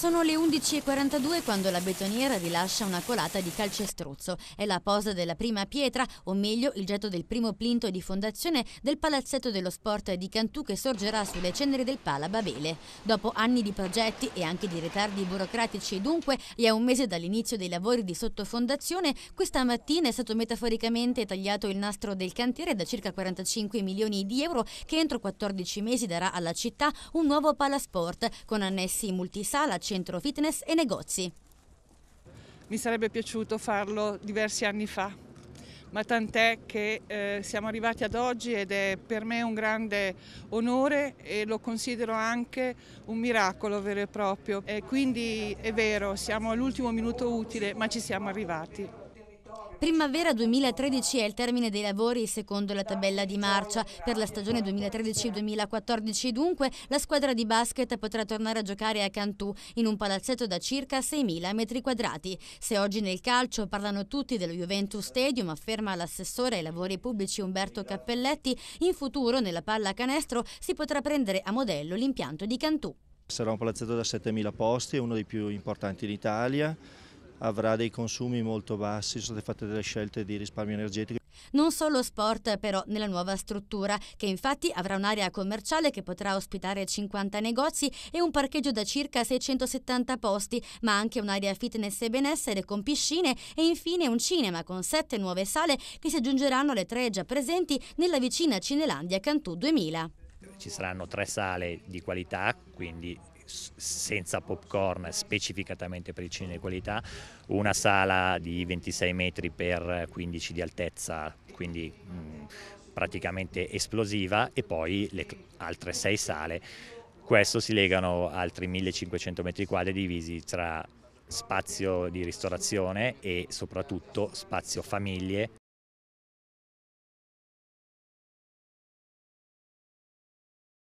Sono le 11.42 quando la betoniera rilascia una colata di calcestruzzo. È la posa della prima pietra, o meglio il getto del primo plinto di fondazione del palazzetto dello sport di Cantù che sorgerà sulle ceneri del Pala Babele. Dopo anni di progetti e anche di ritardi burocratici dunque, e a un mese dall'inizio dei lavori di sottofondazione, questa mattina è stato metaforicamente tagliato il nastro del cantiere da circa 45 milioni di euro che entro 14 mesi darà alla città un nuovo palasport con annessi multisala, centro fitness e negozi. Mi sarebbe piaciuto farlo diversi anni fa, ma tant'è che eh, siamo arrivati ad oggi ed è per me un grande onore e lo considero anche un miracolo vero e proprio. E quindi è vero, siamo all'ultimo minuto utile, ma ci siamo arrivati. Primavera 2013 è il termine dei lavori secondo la tabella di marcia. Per la stagione 2013-2014 dunque la squadra di basket potrà tornare a giocare a Cantù in un palazzetto da circa 6.000 metri quadrati. Se oggi nel calcio parlano tutti dello Juventus Stadium, afferma l'assessore ai lavori pubblici Umberto Cappelletti, in futuro nella palla canestro si potrà prendere a modello l'impianto di Cantù. Sarà un palazzetto da 7.000 posti, uno dei più importanti in Italia avrà dei consumi molto bassi, sono state fatte delle scelte di risparmio energetico. Non solo sport però nella nuova struttura, che infatti avrà un'area commerciale che potrà ospitare 50 negozi e un parcheggio da circa 670 posti, ma anche un'area fitness e benessere con piscine e infine un cinema con sette nuove sale che si aggiungeranno alle tre già presenti nella vicina Cinelandia Cantù 2000 ci saranno tre sale di qualità, quindi senza popcorn specificatamente per il cinema di qualità, una sala di 26 metri per 15 di altezza, quindi mh, praticamente esplosiva e poi le altre sei sale. Questo si legano altri 1500 metri quadri divisi tra spazio di ristorazione e soprattutto spazio famiglie